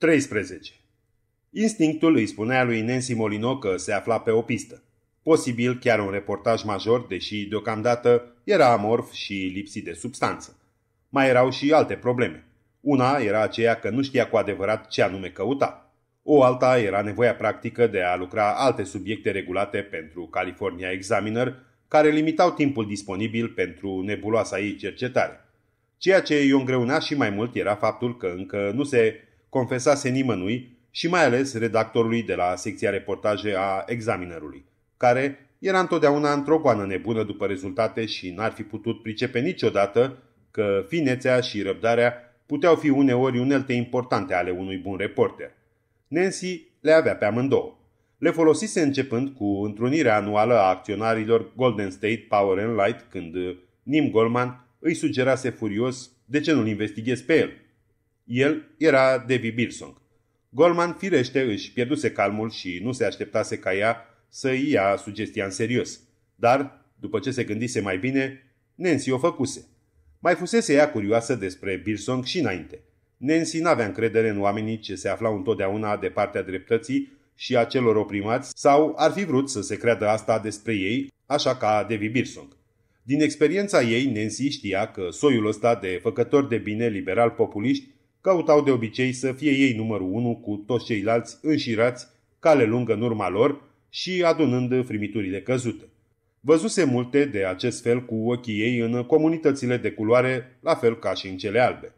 13. Instinctul îi spunea lui Nancy Molino că se afla pe o pistă. Posibil chiar un reportaj major, deși deocamdată era amorf și lipsit de substanță. Mai erau și alte probleme. Una era aceea că nu știa cu adevărat ce anume căuta. O alta era nevoia practică de a lucra alte subiecte regulate pentru California Examiner, care limitau timpul disponibil pentru nebuloasa ei cercetare. Ceea ce îi îngreuna și mai mult era faptul că încă nu se confesase nimănui și mai ales redactorului de la secția reportaje a examinerului, care era întotdeauna într-o goană nebună după rezultate și n-ar fi putut pricepe niciodată că finețea și răbdarea puteau fi uneori unelte importante ale unui bun reporter. Nancy le avea pe amândouă. Le folosise începând cu întrunirea anuală a acționarilor Golden State Power and Light, când Nim Goldman îi sugerase furios de ce nu-l investighezi pe el, el era Devi Bilsong. Goldman firește își pierduse calmul și nu se așteptase ca ea să ia sugestia în serios. Dar, după ce se gândise mai bine, Nancy o făcuse. Mai fusese ea curioasă despre Bilsong și înainte. Nancy n-avea încredere în oamenii ce se aflau întotdeauna de partea dreptății și a celor oprimați sau ar fi vrut să se creadă asta despre ei, așa ca Devi Bilsong. Din experiența ei, Nancy știa că soiul ăsta de făcători de bine liberal-populiști Căutau de obicei să fie ei numărul unu cu toți ceilalți înșirați, cale lungă în urma lor și adunând frimiturile căzute. Văzuse multe de acest fel cu ochii ei în comunitățile de culoare, la fel ca și în cele albe.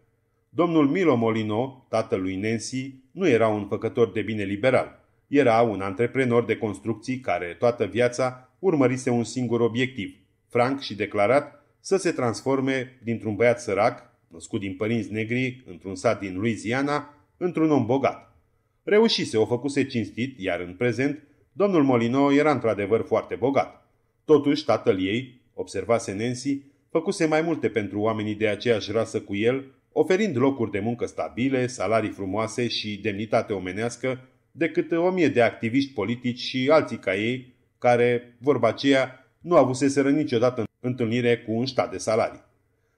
Domnul Milo Molino, tatălui Nancy, nu era un făcător de bine liberal. Era un antreprenor de construcții care toată viața urmărise un singur obiectiv, franc și declarat, să se transforme dintr-un băiat sărac născut din părinți negri într-un sat din Louisiana, într-un om bogat. Reușise, o făcuse cinstit, iar în prezent, domnul Molino era într-adevăr foarte bogat. Totuși, tatăl ei, observase Nancy, făcuse mai multe pentru oamenii de aceeași rasă cu el, oferind locuri de muncă stabile, salarii frumoase și demnitate omenească, decât o mie de activiști politici și alții ca ei, care, vorba aceea, nu avuseseră niciodată întâlnire cu un stat de salarii.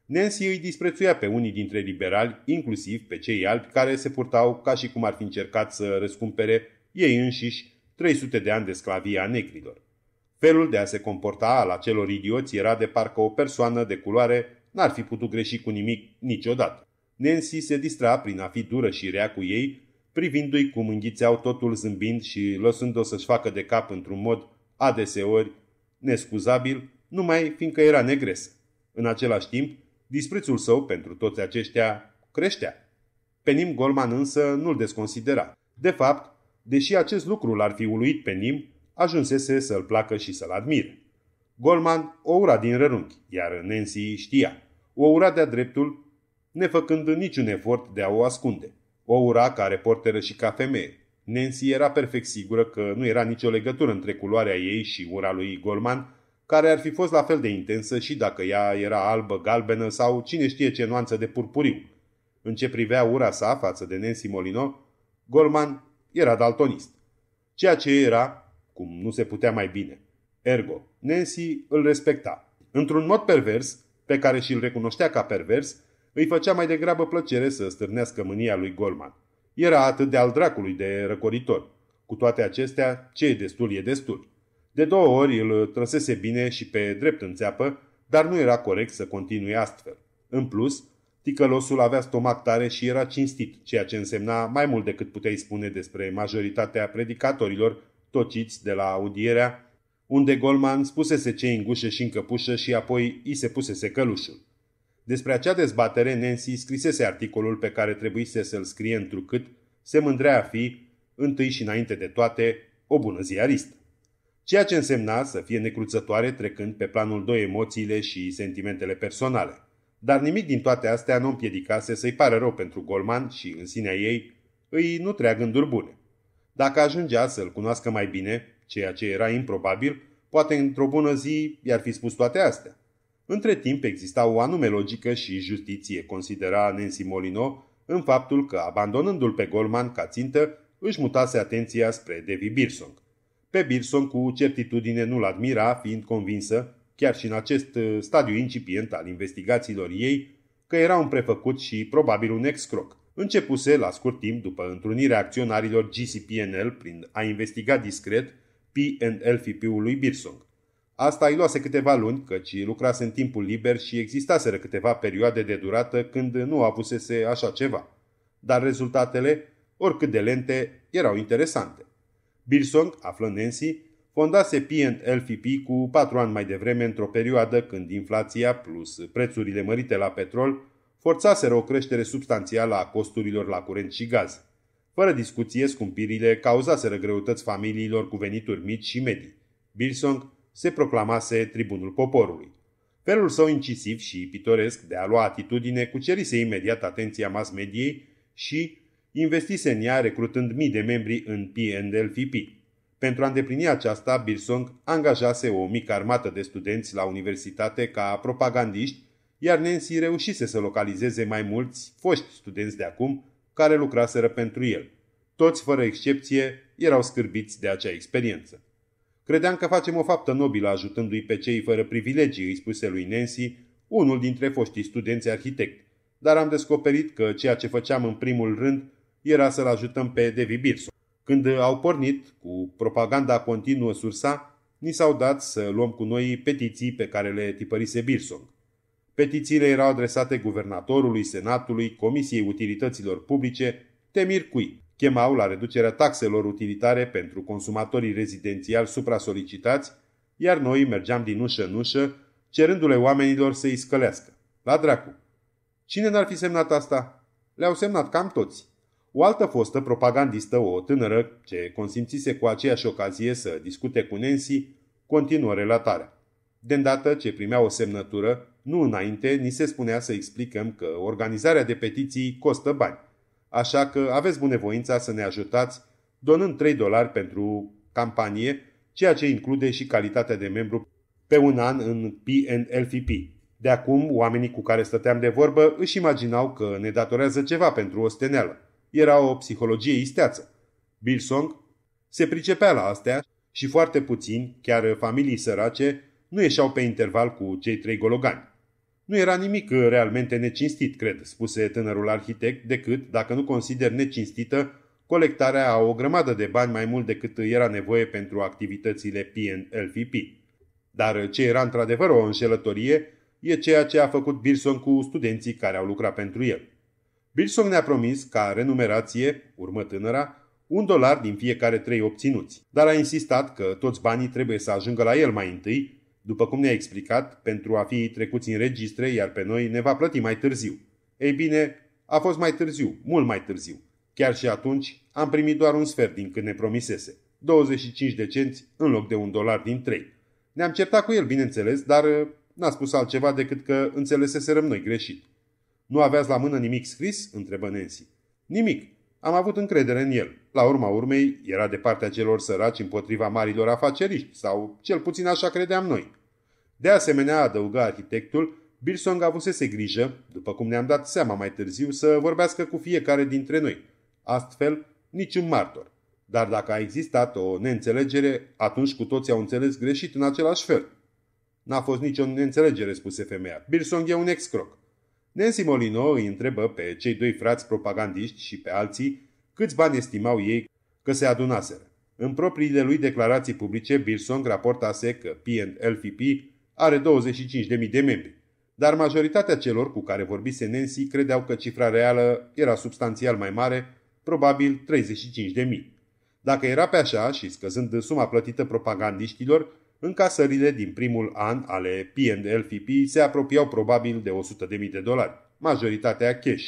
Nancy îi disprețuia pe unii dintre liberali, inclusiv pe cei albi care se purtau ca și cum ar fi încercat să răscumpere ei înșiși 300 de ani de sclavie a negrilor. Felul de a se comporta al acelor idioți era de parcă o persoană de culoare n-ar fi putut greși cu nimic niciodată. Nancy se distra prin a fi dură și rea cu ei, privindu-i cum înghițeau totul zâmbind și lăsând-o să-și facă de cap într-un mod adeseori nescuzabil, numai fiindcă era negresă. În același timp, Disprețul său pentru toți aceștia creștea. Penim Golman însă nu-l desconsidera. De fapt, deși acest lucru l-ar fi uluit pe Nim, ajunsese să-l placă și să-l admire. Golman o ura din rărunchi, iar Nancy știa. O ura de-a dreptul, nefăcând niciun efort de a o ascunde. O ura ca reporteră și ca femeie. Nancy era perfect sigură că nu era nicio legătură între culoarea ei și ura lui Golman – care ar fi fost la fel de intensă și dacă ea era albă, galbenă sau cine știe ce nuanță de purpuriu. În ce privea ura sa față de Nancy Molino, Goldman era daltonist. Ceea ce era, cum nu se putea mai bine. Ergo, Nancy îl respecta. Într-un mod pervers, pe care și-l recunoștea ca pervers, îi făcea mai degrabă plăcere să stârnească mânia lui Goldman. Era atât de al dracului de răcoritor. Cu toate acestea, ce e destul e destul. De două ori îl trăsese bine și pe drept în țeapă, dar nu era corect să continue astfel. În plus, ticălosul avea stomac tare și era cinstit, ceea ce însemna mai mult decât puteai spune despre majoritatea predicatorilor tociți de la audierea, unde Golman spusese ce în gușă și în căpușă și apoi i se pusese călușul. Despre acea dezbatere, Nancy scrisese articolul pe care trebuise să-l scrie întrucât se mândrea a fi, întâi și înainte de toate, o bună ziaristă ceea ce însemna să fie necruțătoare trecând pe planul 2 emoțiile și sentimentele personale. Dar nimic din toate astea nu împiedicase să-i pară rău pentru Golman și în sinea ei îi nu trea gânduri bune. Dacă ajungea să-l cunoască mai bine, ceea ce era improbabil, poate într-o bună zi i-ar fi spus toate astea. Între timp exista o anume logică și justiție, considera Nancy Molino, în faptul că, abandonându-l pe Goldman ca țintă, își mutase atenția spre Devi Birsong. Pe Bilson cu certitudine nu-l admira, fiind convinsă, chiar și în acest uh, stadiu incipient al investigațiilor ei, că era un prefăcut și probabil un ex-croc. Începuse, la scurt timp, după întrunirea acționarilor GCPNL prin a investiga discret PNL ul lui Birsong. Asta îi luase câteva luni, căci lucrase în timpul liber și existaseră câteva perioade de durată când nu avusese așa ceva. Dar rezultatele, oricât de lente, erau interesante. Bilsong, aflând Nancy, fondase P&LFP cu patru ani mai devreme într-o perioadă când inflația plus prețurile mărite la petrol forțaseră o creștere substanțială a costurilor la curent și gaz. Fără discuție, scumpirile cauzaseră greutăți familiilor cu venituri mici și medii. Bilsong se proclamase tribunul poporului. Felul său incisiv și pitoresc de a lua atitudine cucerise imediat atenția mass mediei și investise în ea recrutând mii de membri în PNLFP. Pentru a îndeplini aceasta, Birsong angajase o mică armată de studenți la universitate ca propagandiști, iar Nancy reușise să localizeze mai mulți foști studenți de acum care lucraseră pentru el. Toți, fără excepție, erau scârbiți de acea experiență. Credeam că facem o faptă nobilă ajutându-i pe cei fără privilegii, îi spuse lui Nancy, unul dintre foștii studenți arhitect, dar am descoperit că ceea ce făceam în primul rând era să-l ajutăm pe Devi Birso. Când au pornit, cu propaganda continuă sursa, ni s-au dat să luăm cu noi petiții pe care le tipărise Birson. Petițiile erau adresate guvernatorului, senatului, Comisiei Utilităților Publice, temir cui chemau la reducerea taxelor utilitare pentru consumatorii rezidențiali supra-solicitați, iar noi mergeam din ușă în ușă, cerându-le oamenilor să i scălească. La dracu! Cine n-ar fi semnat asta? Le-au semnat cam toți. O altă fostă propagandistă, o tânără, ce consimțise cu aceeași ocazie să discute cu Nancy, continuă relatarea. De îndată ce primea o semnătură, nu înainte, ni se spunea să explicăm că organizarea de petiții costă bani. Așa că aveți bunăvoința să ne ajutați donând 3 dolari pentru campanie, ceea ce include și calitatea de membru pe un an în PNLFP. De acum, oamenii cu care stăteam de vorbă își imaginau că ne datorează ceva pentru o steneală era o psihologie isteață. Bilsong se pricepea la astea și foarte puțini, chiar familii sărace, nu ieșeau pe interval cu cei trei gologani. Nu era nimic realmente necinstit, cred, spuse tânărul arhitect, decât, dacă nu consider necinstită, colectarea a o grămadă de bani mai mult decât era nevoie pentru activitățile PNLFP. Dar ce era într-adevăr o înșelătorie e ceea ce a făcut Birson cu studenții care au lucrat pentru el. Birsong ne-a promis, ca renumerație, urmă tânăra, un dolar din fiecare trei obținuți, dar a insistat că toți banii trebuie să ajungă la el mai întâi, după cum ne-a explicat, pentru a fi trecuți în registre, iar pe noi ne va plăti mai târziu. Ei bine, a fost mai târziu, mult mai târziu. Chiar și atunci am primit doar un sfert din cât ne promisese, 25 de cenți în loc de un dolar din trei. Ne-am certat cu el, bineînțeles, dar n-a spus altceva decât că înțeleseserăm noi greșit. Nu aveați la mână nimic scris?" întrebă Nancy. Nimic. Am avut încredere în el. La urma urmei, era de partea celor săraci împotriva marilor afaceriști, sau cel puțin așa credeam noi. De asemenea, adăuga arhitectul, Birsong avusese grijă, după cum ne-am dat seama mai târziu, să vorbească cu fiecare dintre noi. Astfel, niciun martor. Dar dacă a existat o neînțelegere, atunci cu toții au înțeles greșit în același fel. N-a fost nicio neînțelegere, spuse femeia. Birsong e un excroc. Nancy Molino îi întrebă pe cei doi frați propagandiști și pe alții câți bani estimau ei că se adunaseră. În propriile lui declarații publice, Bilsong raportase că P&LFP are 25.000 de membri, dar majoritatea celor cu care vorbise Nancy credeau că cifra reală era substanțial mai mare, probabil 35.000. Dacă era pe așa și scăzând suma plătită propagandiștilor, Încasările din primul an ale P&LFP se apropiau probabil de 100.000 de dolari, majoritatea cash.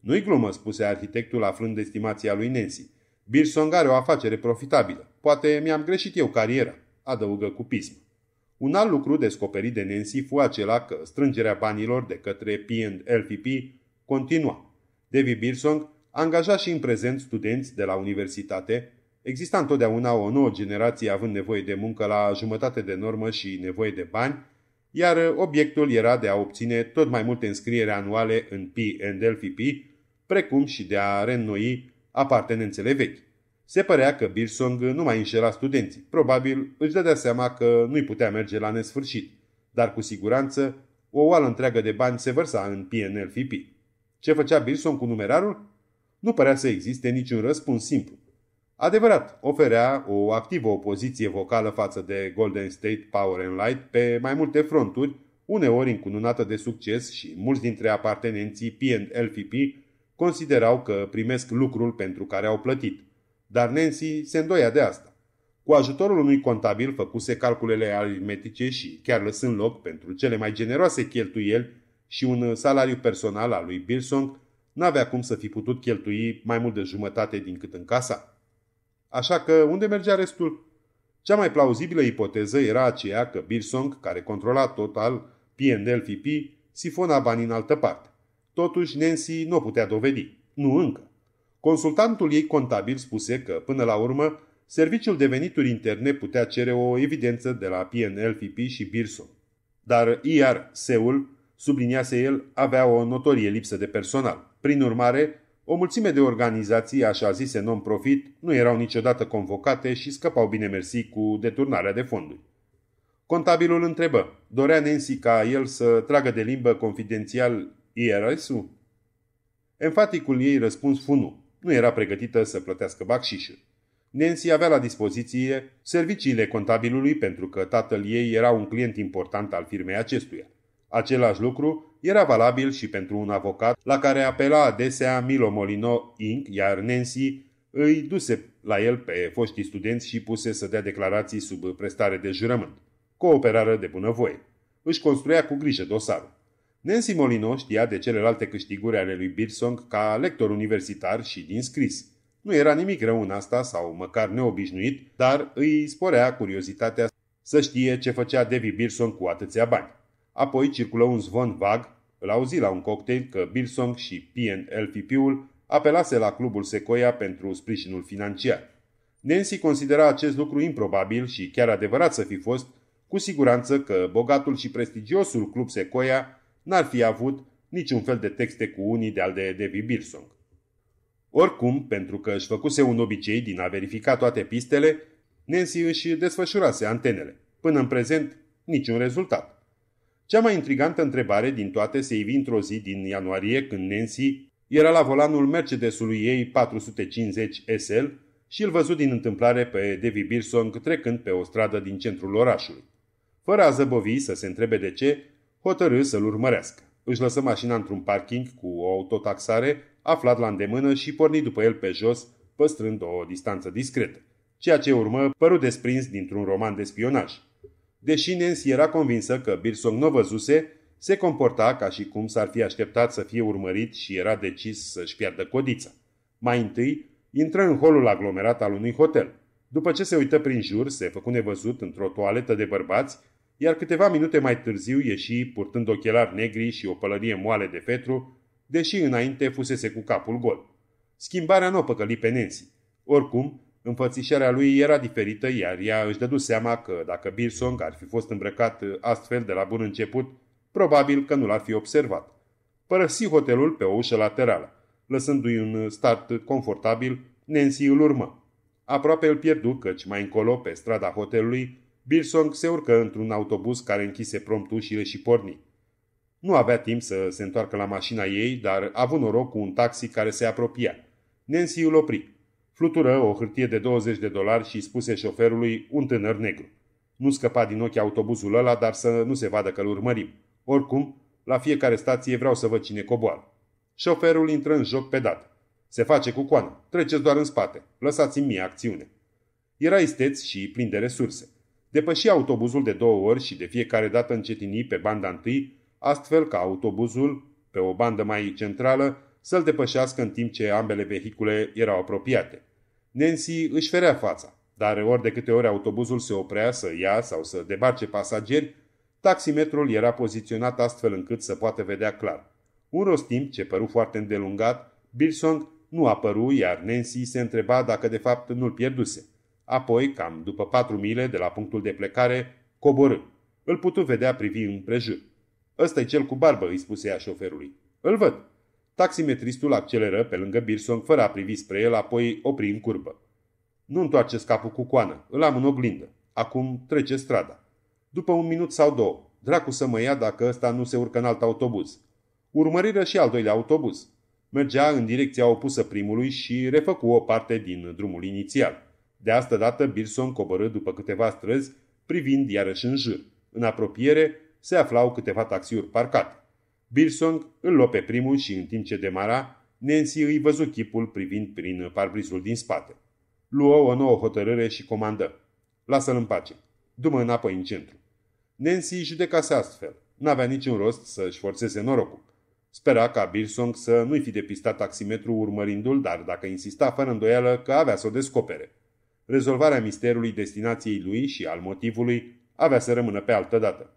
Nu-i glumă, spuse arhitectul aflând estimația lui Nancy. Birsong are o afacere profitabilă. Poate mi-am greșit eu cariera, adăugă cu pism. Un alt lucru descoperit de Nancy fu acela că strângerea banilor de către P&LFP continua. Devi Birsong angaja și în prezent studenți de la universitate Exista întotdeauna o nouă generație având nevoie de muncă la jumătate de normă și nevoie de bani, iar obiectul era de a obține tot mai multe înscriere anuale în P and LFP, precum și de a reînnoi apartenențele vechi. Se părea că Birsong nu mai înșela studenții. Probabil își dădea seama că nu-i putea merge la nesfârșit, dar cu siguranță o oală întreagă de bani se vărsa în PNLFP. Ce făcea Birsong cu numerarul? Nu părea să existe niciun răspuns simplu. Adevărat, oferea o activă opoziție vocală față de Golden State Power and Light pe mai multe fronturi, uneori încununată de succes și mulți dintre apartenenții P&LPP considerau că primesc lucrul pentru care au plătit. Dar Nancy se îndoia de asta. Cu ajutorul unui contabil făcuse calculele aritmetice și chiar lăsând loc pentru cele mai generoase cheltuieli și un salariu personal al lui Bilsong, n-avea cum să fi putut cheltui mai mult de jumătate din cât casa. Așa că unde mergea restul? Cea mai plauzibilă ipoteză era aceea că Birsong, care controla total P&L fp sifona bani în altă parte. Totuși, Nancy nu o putea dovedi. Nu încă. Consultantul ei contabil spuse că, până la urmă, serviciul de venituri interne putea cere o evidență de la PNL-FP și Birsong. Dar IR-SEUL, subliniase el, avea o notorie lipsă de personal. Prin urmare, o mulțime de organizații, așa zise non-profit, nu erau niciodată convocate și scăpau bine mersi cu deturnarea de fonduri. Contabilul întrebă, dorea Nancy ca el să tragă de limbă confidențial IRS-ul? Enfaticul ei răspuns fu nu. Nu era pregătită să plătească bacșișul. Nancy avea la dispoziție serviciile contabilului pentru că tatăl ei era un client important al firmei acestuia. Același lucru era valabil și pentru un avocat la care apela adesea Milo Molino Inc., iar Nancy îi duse la el pe foștii studenți și puse să dea declarații sub prestare de jurământ. cooperare de bunăvoie. Își construia cu grijă dosarul. Nancy Molino știa de celelalte câștiguri ale lui Birsong ca lector universitar și din scris. Nu era nimic rău în asta sau măcar neobișnuit, dar îi sporea curiozitatea să știe ce făcea Devi Birson cu atâția bani. Apoi circulă un zvon vag, îl auzi la un cocktail că Bilsong și PNLFP-ul apelase la clubul Sequoia pentru sprijinul financiar. Nancy considera acest lucru improbabil și chiar adevărat să fi fost, cu siguranță că bogatul și prestigiosul club Sequoia n-ar fi avut niciun fel de texte cu unii de-al de Debbie Bilsong. Oricum, pentru că își făcuse un obicei din a verifica toate pistele, Nancy își desfășurase antenele. Până în prezent, niciun rezultat. Cea mai intrigantă întrebare din toate se ivi într-o zi din ianuarie când Nancy era la volanul Mercedesului ei 450 SL și îl văzut din întâmplare pe Davy Birson trecând pe o stradă din centrul orașului. Fără a zăbovi să se întrebe de ce, hotărâ să-l urmărească. Își lăsă mașina într-un parking cu o autotaxare aflat la îndemână și porni după el pe jos, păstrând o distanță discretă. Ceea ce urmă păru desprins dintr-un roman de spionaj deși Nancy era convinsă că Birsong nu văzuse, se comporta ca și cum s-ar fi așteptat să fie urmărit și era decis să-și piardă codița. Mai întâi, intră în holul aglomerat al unui hotel. După ce se uită prin jur, se făcu nevăzut într-o toaletă de bărbați, iar câteva minute mai târziu ieși purtând ochelari negri și o pălărie moale de fetru, deși înainte fusese cu capul gol. Schimbarea nu o păcăli pe Nancy. Oricum, Înfățișarea lui era diferită, iar ea își dădu seama că dacă Birsong ar fi fost îmbrăcat astfel de la bun început, probabil că nu l-ar fi observat. Părăsi hotelul pe o ușă laterală. Lăsându-i un start confortabil, Nancy îl urmă. Aproape îl pierdu, căci mai încolo, pe strada hotelului, Birsong se urcă într-un autobuz care închise prompt ușile și porni. Nu avea timp să se întoarcă la mașina ei, dar a avut noroc cu un taxi care se apropia. Nancy îl opri. Flutură o hârtie de 20 de dolari și spuse șoferului un tânăr negru. Nu scăpa din ochi autobuzul ăla, dar să nu se vadă că îl urmărim. Oricum, la fiecare stație vreau să văd cine coboară. Șoferul intră în joc pe dat. Se face cu coană. Treceți doar în spate. Lăsați-mi mie acțiune. Era isteț și plin de resurse. Depăși autobuzul de două ori și de fiecare dată încetini pe banda întâi, astfel ca autobuzul, pe o bandă mai centrală, să-l depășească în timp ce ambele vehicule erau apropiate. Nancy își ferea fața, dar ori de câte ori autobuzul se oprea să ia sau să debarce pasageri, taximetrul era poziționat astfel încât să poată vedea clar. Un timp ce păru foarte îndelungat, Birsong nu apăru, iar Nancy se întreba dacă de fapt nu-l pierduse. Apoi, cam după patru mile de la punctul de plecare, coborâ. Îl putu vedea privind împrejur. ăsta e cel cu barbă, îi spuse ea șoferului. Îl văd. Taximetristul acceleră pe lângă Birson fără a privi spre el, apoi opri în curbă. Nu întoarce capul cu coană, îl am în oglindă. Acum trece strada. După un minut sau două, dracu să mă ia dacă ăsta nu se urcă în alt autobuz. Urmăriră și al doilea autobuz. Mergea în direcția opusă primului și refăcu o parte din drumul inițial. De asta dată, Birson coborâ după câteva străzi, privind iarăși în jur. În apropiere se aflau câteva taxiuri parcate. Birsong îl luă pe primul și în timp ce demara, Nancy îi văzu chipul privind prin parbrizul din spate. Luă o nouă hotărâre și comandă. Lasă-l în pace. Dumă apă în centru. Nancy judecase astfel. N-avea niciun rost să-și forțeze norocul. Spera ca Birsong să nu-i fi depistat taximetru urmărindu-l, dar dacă insista fără îndoială că avea să o descopere. Rezolvarea misterului destinației lui și al motivului avea să rămână pe altă dată.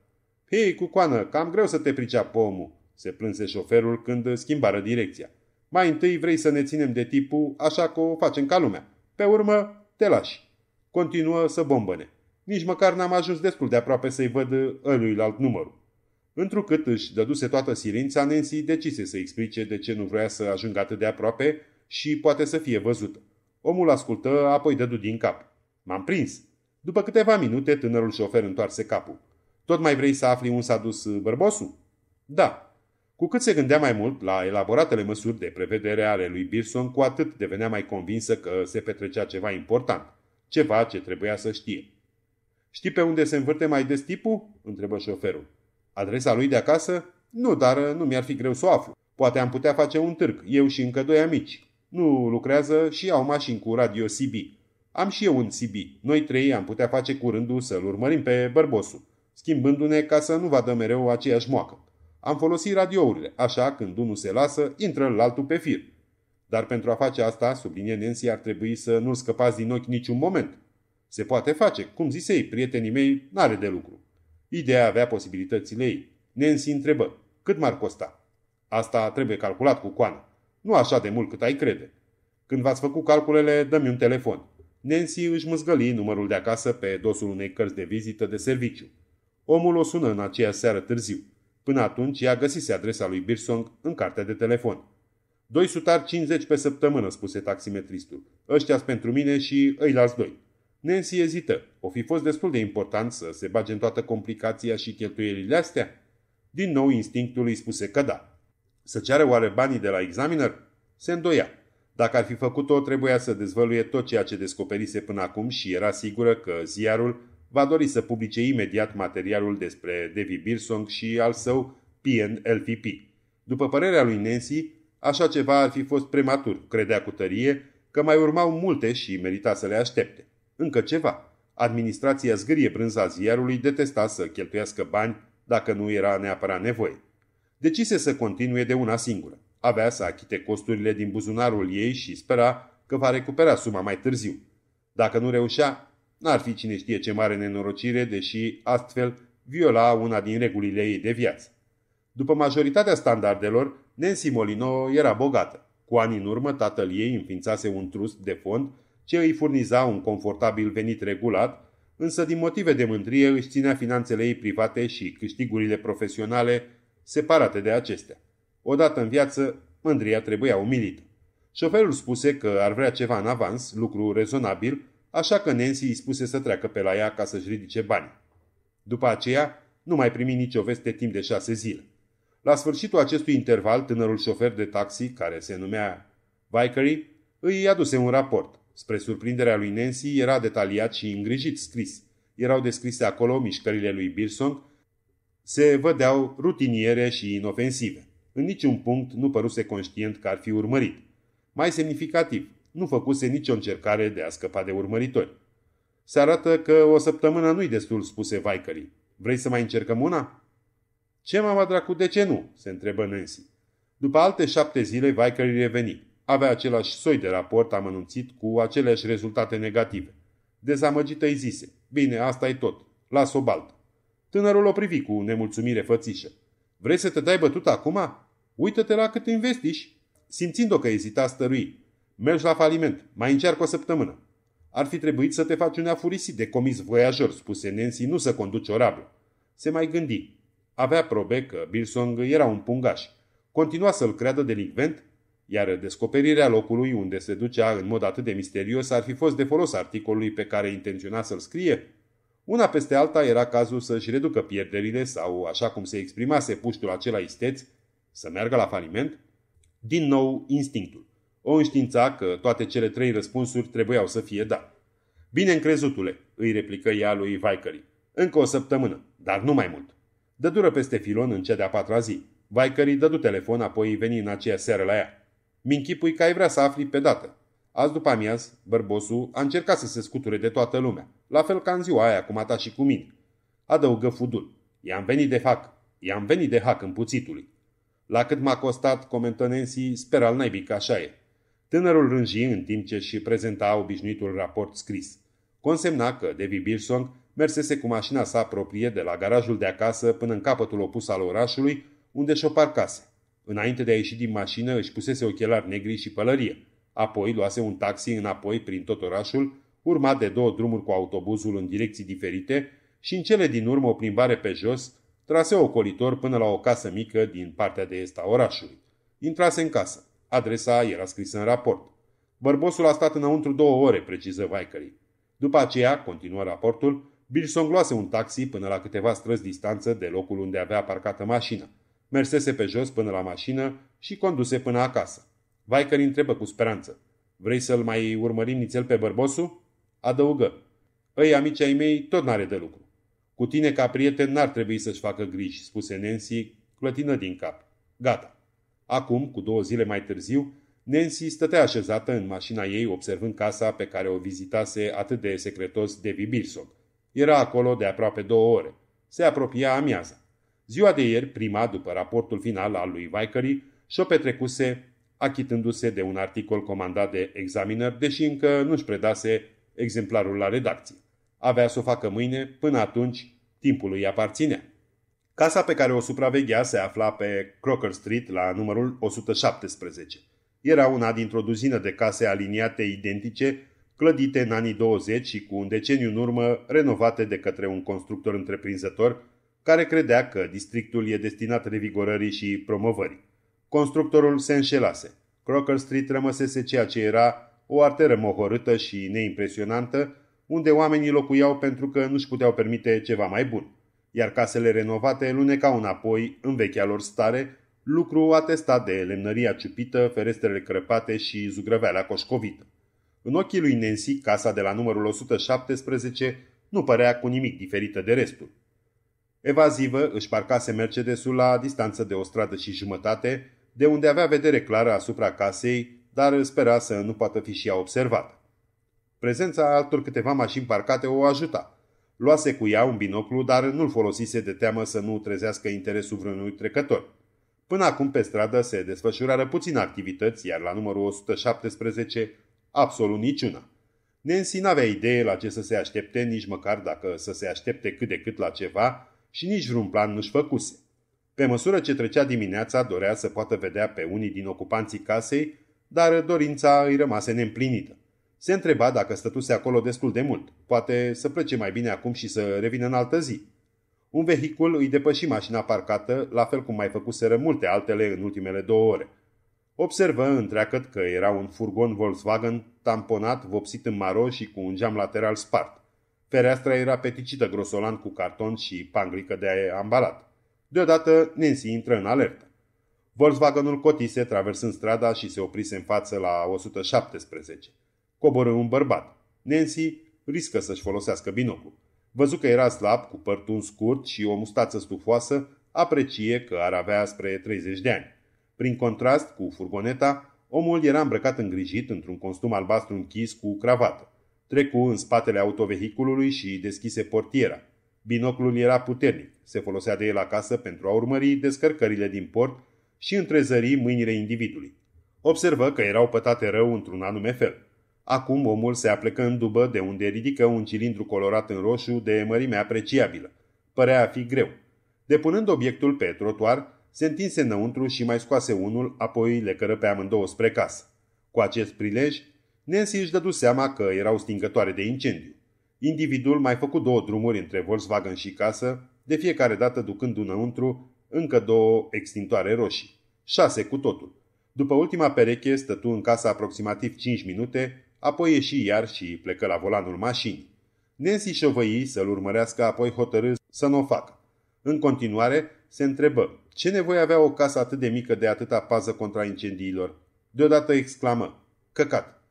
Hei, cucoană, cam greu să te priceapă omul. Se plânse șoferul când schimbară direcția. Mai întâi vrei să ne ținem de tipul așa că o facem ca lumea. Pe urmă, te lași. Continuă să bombăne. Nici măcar n-am ajuns destul de aproape să-i văd alt numărul. Întrucât își dăduse toată silința, Nancy decise să explice de ce nu vrea să ajungă atât de aproape și poate să fie văzută. Omul ascultă, apoi dădu din cap. M-am prins. După câteva minute, tânărul șofer întoarse capul. Tot mai vrei să afli un s-a dus bărbosul? Da, cu cât se gândea mai mult la elaboratele măsuri de prevedere ale lui Birson, cu atât devenea mai convinsă că se petrecea ceva important, ceva ce trebuia să știe. Știi pe unde se învârte mai des tipul?" întrebă șoferul. Adresa lui de acasă? Nu, dar uh, nu mi-ar fi greu să o aflu. Poate am putea face un târg, eu și încă doi amici. Nu lucrează și au mașini cu radio CB. Am și eu un CB. Noi trei am putea face curândul să-l urmărim pe bărbosul, schimbându-ne ca să nu vadă mereu aceeași moacă. Am folosit radiourile, așa când unul se lasă, intră în altul pe fir. Dar pentru a face asta, sublinie Nancy, ar trebui să nu-l scăpați din ochi niciun moment. Se poate face, cum zisei, prietenii mei n-are de lucru. Ideea avea posibilitățile ei. Nancy întrebă, cât m-ar costa? Asta trebuie calculat cu coană. Nu așa de mult cât ai crede. Când v-ați făcut calculele, dă-mi un telefon. Nancy își mâzgăli numărul de acasă pe dosul unei cărți de vizită de serviciu. Omul o sună în aceea seară târziu. Până atunci, ea găsise adresa lui Birsong în cartea de telefon. 250 pe săptămână, spuse taximetristul. ăștia pentru mine și îi las doi. Nancy ezită. O fi fost destul de important să se bage în toată complicația și cheltuielile astea? Din nou instinctul îi spuse că da. Să ceară oare banii de la examiner? Se îndoia. Dacă ar fi făcut-o, trebuia să dezvăluie tot ceea ce descoperise până acum și era sigură că ziarul va dori să publice imediat materialul despre Devi Birsong și al său PNLVP. După părerea lui Nancy, așa ceva ar fi fost prematur, credea cu tărie că mai urmau multe și merita să le aștepte. Încă ceva. Administrația zgârie brânza ziarului detesta să cheltuiască bani dacă nu era neapărat nevoie. Decise să continue de una singură. Avea să achite costurile din buzunarul ei și spera că va recupera suma mai târziu. Dacă nu reușea, N-ar fi cine știe ce mare nenorocire, deși astfel viola una din regulile ei de viață. După majoritatea standardelor, Nancy Molino era bogată. Cu ani în urmă, tatăl ei înființase un trust de fond ce îi furniza un confortabil venit regulat, însă din motive de mândrie își ținea finanțele ei private și câștigurile profesionale separate de acestea. Odată în viață, mândria trebuia umilită. Șoferul spuse că ar vrea ceva în avans, lucru rezonabil, așa că Nancy îi spuse să treacă pe la ea ca să-și ridice banii. După aceea, nu mai primi nicio veste timp de șase zile. La sfârșitul acestui interval, tânărul șofer de taxi, care se numea Vickery, îi aduse un raport. Spre surprinderea lui Nancy, era detaliat și îngrijit scris. Erau descrise acolo mișcările lui Birson, se vădeau rutiniere și inofensive. În niciun punct nu păruse conștient că ar fi urmărit. Mai semnificativ, nu făcuse nicio încercare de a scăpa de urmăritori. Se arată că o săptămână nu-i destul, spuse Vaicării. Vrei să mai încercăm una? Ce, mama dracu, de ce nu? se întrebă Nancy. După alte șapte zile, Vaicării reveni. Avea același soi de raport amănunțit cu aceleași rezultate negative. Dezamăgită îi zise. Bine, asta e tot. Las o baltă. Tânărul o privi cu nemulțumire fățișă. Vrei să te dai bătut acum? Uită-te la cât investiși. Simțind-o că ezita stărui, Mergi la faliment. Mai încearcă o săptămână. Ar fi trebuit să te faci un afurisit de comis voiajor, spuse Nancy, nu să conduci orabil. Se mai gândi. Avea probe că Bilsong era un pungaș. Continua să-l creadă delinvent, iar descoperirea locului unde se ducea în mod atât de misterios ar fi fost de folos articolului pe care intenționa să-l scrie. Una peste alta era cazul să-și reducă pierderile sau, așa cum se exprimase puștul acela isteț, să meargă la faliment. Din nou, instinctul o înștiința că toate cele trei răspunsuri trebuiau să fie da. Bine încrezutule, îi replică ea lui Vickery. Încă o săptămână, dar nu mai mult. Dă dură peste filon în cea de-a patra zi. Vickery dădu telefon, apoi veni în aceea seară la ea. Mi-închipui că ai vrea să afli pe dată. Azi după amiaz, bărbosul a încercat să se scuture de toată lumea, la fel ca în ziua aia cu mata și cu mine. Adăugă fudul. I-am venit de fac. I-am venit de hac în puțitului. La cât m-a costat, comentă Nancy, sper al naibii că așa e. Tânărul rânji în timp ce și prezenta obișnuitul raport scris. Consemna că David Bilson mersese cu mașina sa proprie de la garajul de acasă până în capătul opus al orașului, unde și-o parcase. Înainte de a ieși din mașină, își pusese ochelari negri și pălărie. Apoi luase un taxi înapoi prin tot orașul, urmat de două drumuri cu autobuzul în direcții diferite și în cele din urmă o plimbare pe jos, trase ocolitor până la o casă mică din partea de est a orașului. Intrase în casă. Adresa era scrisă în raport. Bărbosul a stat înăuntru două ore, preciză Vickery. După aceea, continuă raportul, Bilson luase un taxi până la câteva străzi distanță de locul unde avea parcată mașina. Mersese pe jos până la mașină și conduse până acasă. Vickery întrebă cu speranță. Vrei să-l mai urmărim nițel pe bărbosul? Adăugă. Ei, amici ai mei, tot n-are de lucru. Cu tine ca prieten n-ar trebui să-și facă griji, spuse Nancy, clătină din cap. Gata. Acum, cu două zile mai târziu, Nancy stătea așezată în mașina ei observând casa pe care o vizitase atât de secretos Devi Birsog. Era acolo de aproape două ore. Se apropia amiaza. Ziua de ieri, prima după raportul final al lui Vickery, și-o petrecuse achitându-se de un articol comandat de Examiner, deși încă nu-și predase exemplarul la redacție. Avea să o facă mâine, până atunci timpul îi aparținea. Casa pe care o supraveghea se afla pe Crocker Street la numărul 117. Era una dintr-o duzină de case aliniate identice, clădite în anii 20 și cu un deceniu în urmă renovate de către un constructor întreprinzător care credea că districtul e destinat revigorării și promovării. Constructorul se înșelase. Crocker Street rămăsese ceea ce era o arteră mohorâtă și neimpresionantă, unde oamenii locuiau pentru că nu-și puteau permite ceva mai bun iar casele renovate lunecau înapoi în vechea lor stare, lucru atestat de lemnăria ciupită, ferestrele crăpate și zugrăveala coșcovită. În ochii lui Nancy, casa de la numărul 117 nu părea cu nimic diferită de restul. Evazivă își parcase Mercedesul la distanță de o stradă și jumătate, de unde avea vedere clară asupra casei, dar spera să nu poată fi și ea observată. Prezența altor câteva mașini parcate o ajuta – Luase cu ea un binoclu, dar nu-l folosise de teamă să nu trezească interesul vreunui trecător. Până acum pe stradă se desfășurară puțin activități, iar la numărul 117 absolut niciuna. Nancy n-avea idee la ce să se aștepte, nici măcar dacă să se aștepte cât de cât la ceva și nici vreun plan nu-și făcuse. Pe măsură ce trecea dimineața, dorea să poată vedea pe unii din ocupanții casei, dar dorința îi rămase neîmplinită. Se întreba dacă stătuse acolo destul de mult. Poate să plece mai bine acum și să revină în altă zi. Un vehicul îi depăși mașina parcată, la fel cum mai făcuseră multe altele în ultimele două ore. Observă întreagăt că era un furgon Volkswagen tamponat, vopsit în maro și cu un geam lateral spart. Fereastra era peticită grosolan cu carton și panglică de ambalat. Deodată Nancy intră în alertă. Volkswagenul cotise traversând strada și se oprise în față la 117 coboră un bărbat. Nancy riscă să-și folosească binocul. Văzu că era slab, cu păr tuns scurt și o mustață stufoasă, aprecie că ar avea spre 30 de ani. Prin contrast cu furgoneta, omul era îmbrăcat îngrijit într-un costum albastru închis cu cravată. Trecu în spatele autovehiculului și deschise portiera. Binoclul era puternic, se folosea de el acasă pentru a urmări descărcările din port și întrezări mâinile individului. Observă că erau pătate rău într-un anume fel – Acum omul se aplecă în dubă de unde ridică un cilindru colorat în roșu de mărime apreciabilă. Părea a fi greu. Depunând obiectul pe trotuar, se întinse înăuntru și mai scoase unul, apoi le cără pe amândouă spre casă. Cu acest prilej, Nancy își dădu seama că erau stingătoare de incendiu. Individul mai făcut două drumuri între Volkswagen și casă, de fiecare dată ducând înăuntru încă două extintoare roșii. Șase cu totul. După ultima pereche, stătu în casa aproximativ 5 minute apoi ieși iar și plecă la volanul mașinii. Nancy șovăi să-l urmărească, apoi hotărâ să nu o facă. În continuare, se întrebă, ce nevoie avea o casă atât de mică de atâta pază contra incendiilor? Deodată exclamă, căcat!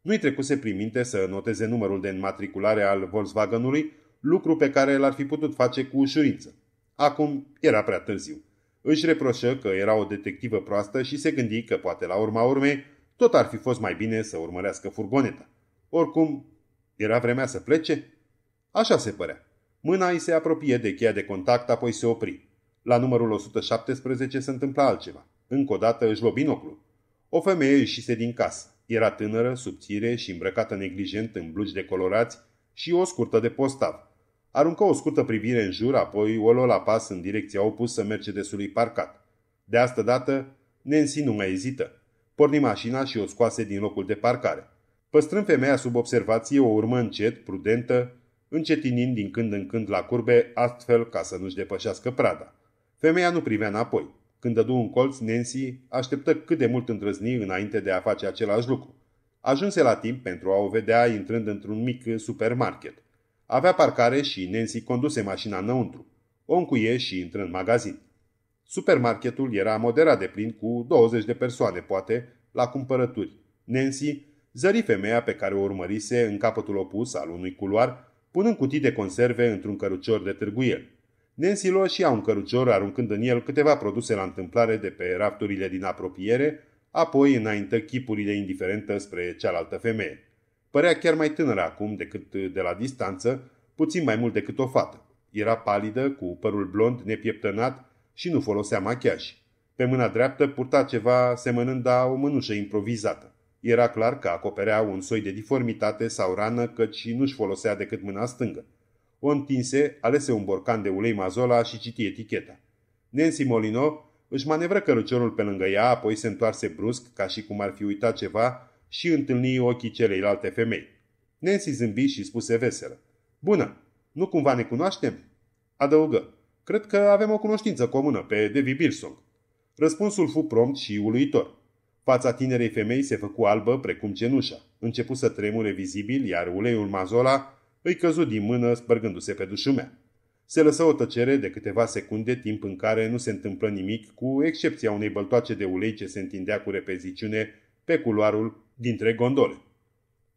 Nu-i trecuse prin minte să noteze numărul de înmatriculare al Volkswagenului, lucru pe care l-ar fi putut face cu ușurință. Acum era prea târziu. Își reproșă că era o detectivă proastă și se gândi că poate la urma urmei tot ar fi fost mai bine să urmărească furgoneta. Oricum, era vremea să plece? Așa se părea. Mâna îi se apropie de cheia de contact, apoi se opri. La numărul 117 se întâmpla altceva. Încă o dată își lobi binoclu. O femeie ieșise din casă. Era tânără, subțire și îmbrăcată neglijent în blugi decolorați și o scurtă de postav. Aruncă o scurtă privire în jur, apoi o lua la pas în direcția opusă mercedesului parcat. De asta dată, Nancy nu mai ezită. Porni mașina și o scoase din locul de parcare. Păstrând femeia sub observație, o urmă încet, prudentă, încetinind din când în când la curbe, astfel ca să nu-și depășească prada. Femeia nu privea înapoi. Când dădu un colț, Nancy așteptă cât de mult îndrăzni înainte de a face același lucru. Ajunse la timp pentru a o vedea intrând într-un mic supermarket. Avea parcare și Nancy conduse mașina înăuntru. O încuie și intră în magazin. Supermarketul era moderat de plin cu 20 de persoane, poate, la cumpărături. Nancy zări femeia pe care o urmărise în capătul opus al unui culoar, punând cutii de conserve într-un cărucior de târguiel. Nancy lua și ea un cărucior, aruncând în el câteva produse la întâmplare de pe rafturile din apropiere, apoi înaintă chipurile indiferentă spre cealaltă femeie. Părea chiar mai tânără acum decât de la distanță, puțin mai mult decât o fată. Era palidă, cu părul blond nepieptănat, și nu folosea machiaj. Pe mâna dreaptă purta ceva semănând a o mânușă improvizată. Era clar că acoperea un soi de deformitate sau rană, căci nu-și folosea decât mâna stângă. O întinse, alese un borcan de ulei mazola și citi eticheta. Nancy Molino își manevră căruciorul pe lângă ea, apoi se întoarse brusc, ca și cum ar fi uitat ceva, și întâlni ochii celeilalte femei. Nancy zâmbi și spuse veselă. Bună! Nu cumva ne cunoaștem?" Adăugă. Cred că avem o cunoștință comună pe Devi Bilsong. Răspunsul fu prompt și uluitor. Fața tinerei femei se făcu albă precum cenușa. Începu să tremure vizibil, iar uleiul mazola îi căzu din mână spărgându-se pe dușumea. Se lăsă o tăcere de câteva secunde, timp în care nu se întâmplă nimic, cu excepția unei băltoace de ulei ce se întindea cu repeziciune pe culoarul dintre gondole.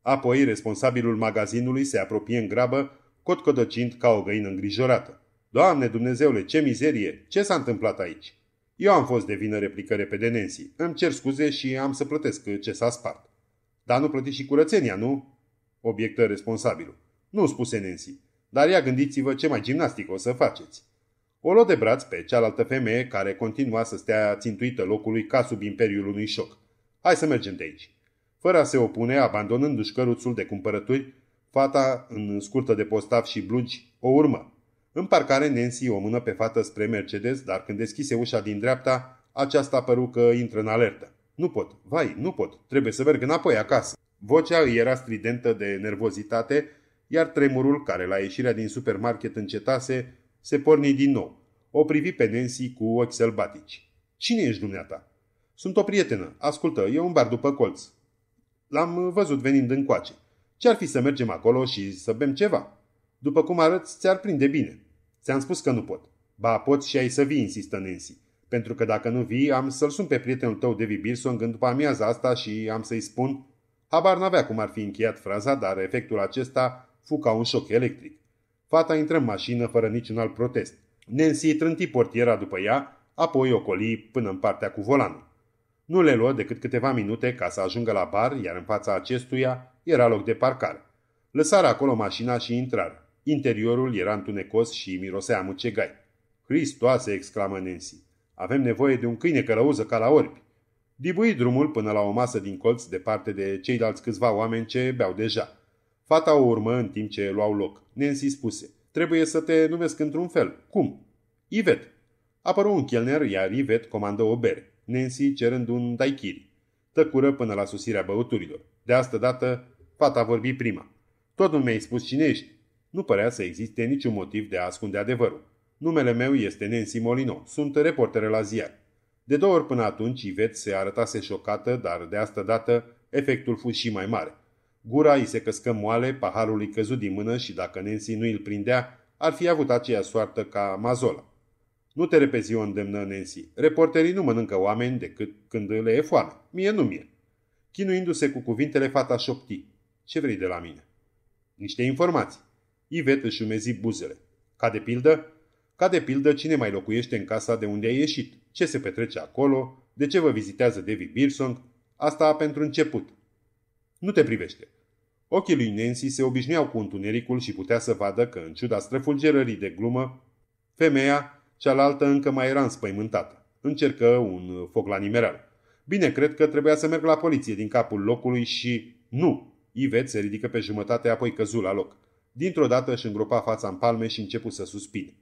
Apoi, responsabilul magazinului se apropie în grabă, cotcodăcind ca o găină îngrijorată. Doamne Dumnezeule, ce mizerie! Ce s-a întâmplat aici? Eu am fost de vină, replică repede Nancy. Îmi cer scuze și am să plătesc ce s-a spart. Dar nu plăti și curățenia, nu? Obiectă responsabilul. Nu, spuse Nancy. Dar ia gândiți-vă ce mai gimnastic o să faceți. O luă de braț pe cealaltă femeie care continua să stea țintuită locului ca sub imperiul unui șoc. Hai să mergem de aici. Fără a se opune, abandonându-și căruțul de cumpărături, fata, în scurtă de postav și blugi, o urmă. În parcare, Nancy o mână pe fată spre Mercedes, dar când deschise ușa din dreapta, aceasta păru că intră în alertă. Nu pot, vai, nu pot, trebuie să merg înapoi acasă. Vocea îi era stridentă de nervozitate, iar tremurul, care la ieșirea din supermarket încetase, se porni din nou. O privi pe Nancy cu ochi sălbatici. Cine ești dumneata? Sunt o prietenă. Ascultă, e un bar după colț. L-am văzut venind încoace. Ce-ar fi să mergem acolo și să bem ceva? După cum arăți, ți-ar prinde bine. Ți-am spus că nu pot. Ba, pot și ai să vii, insistă Nancy. Pentru că dacă nu vii, am să-l sun pe prietenul tău, David Bilson, gând după amiaza asta și am să-i spun... Habar n-avea cum ar fi încheiat fraza, dar efectul acesta fu ca un șoc electric. Fata intră în mașină fără niciun alt protest. Nancy trânti portiera după ea, apoi ocoli până în partea cu volanul. Nu le luă decât câteva minute ca să ajungă la bar, iar în fața acestuia era loc de parcare. Lăsară acolo mașina și intrară. Interiorul era întunecos și mirosea mucegai. Hristoase, exclamă Nancy, avem nevoie de un câine călăuză ca la orbi. Dibui drumul până la o masă din colț departe de ceilalți câțiva oameni ce beau deja. Fata o urmă în timp ce luau loc. Nancy spuse, trebuie să te numesc într-un fel. Cum? Ivet. Apăru un chelner, iar Ivet comandă o bere. Nancy cerând un daiquiri. Tăcură până la susirea băuturilor. De asta dată, fata vorbi prima. Tot nu mi-ai spus cine ești. Nu părea să existe niciun motiv de a ascunde adevărul. Numele meu este Nancy Molino, sunt reporter la ziar. De două ori până atunci Ivet se arătase șocată, dar de asta dată efectul fu și mai mare. Gura îi se căscă moale, paharul îi căzut din mână și dacă Nancy nu îl prindea, ar fi avut aceea soartă ca Mazola. Nu te repezi o îndemnă Nancy. Reporterii nu mănâncă oameni decât când le e foame. Mie nu mie. Chinuindu-se cu cuvintele, fata șopti. Ce vrei de la mine? Niște informații. Ivet își umezi buzele. Ca de pildă? Ca de pildă cine mai locuiește în casa de unde ai ieșit, ce se petrece acolo, de ce vă vizitează David Birsong, asta pentru început. Nu te privește. Ochii lui Nancy se obișnuiau cu întunericul și putea să vadă că, în ciuda străfulgerării de glumă, femeia, cealaltă încă mai era înspăimântată. Încercă un foc la nimereală. Bine, cred că trebuia să merg la poliție din capul locului și... Nu! Ivet se ridică pe jumătate, apoi căzu la loc. Dintr-o dată își îngropa fața în palme și începu să suspine.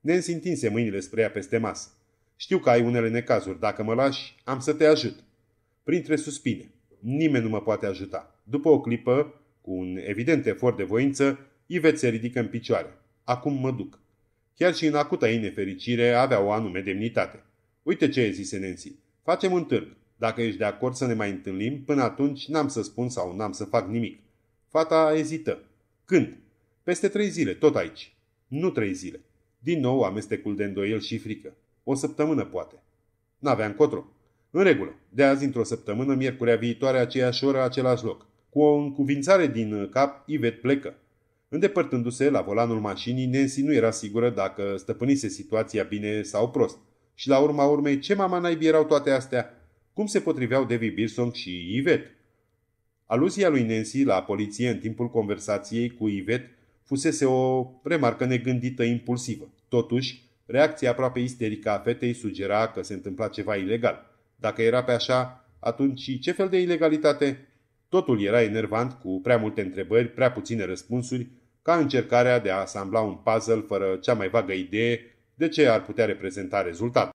Nancy întinse mâinile spre ea peste masă. Știu că ai unele necazuri. Dacă mă lași, am să te ajut. Printre suspine. Nimeni nu mă poate ajuta. După o clipă, cu un evident efort de voință, Ivet se ridică în picioare. Acum mă duc. Chiar și în acuta ei nefericire avea o anume demnitate. Uite ce e zise Nancy. Facem un târg. Dacă ești de acord să ne mai întâlnim, până atunci n-am să spun sau n-am să fac nimic. Fata ezită. Când? Peste trei zile, tot aici. Nu trei zile. Din nou amestecul de îndoiel și frică. O săptămână, poate. N-avea încotro. În regulă. De azi, într-o săptămână, miercurea viitoare, aceeași oră, același loc. Cu o încuvințare din cap, Ivet plecă. Îndepărtându-se la volanul mașinii, Nancy nu era sigură dacă stăpânise situația bine sau prost. Și la urma urmei, ce mama naibii erau toate astea? Cum se potriveau Devi Birson și Ivet? Aluzia lui Nancy la poliție în timpul conversației cu Ivet fusese o remarcă negândită impulsivă. Totuși, reacția aproape isterică a fetei sugera că se întâmpla ceva ilegal. Dacă era pe așa, atunci ce fel de ilegalitate? Totul era enervant, cu prea multe întrebări, prea puține răspunsuri, ca încercarea de a asambla un puzzle fără cea mai vagă idee de ce ar putea reprezenta rezultat.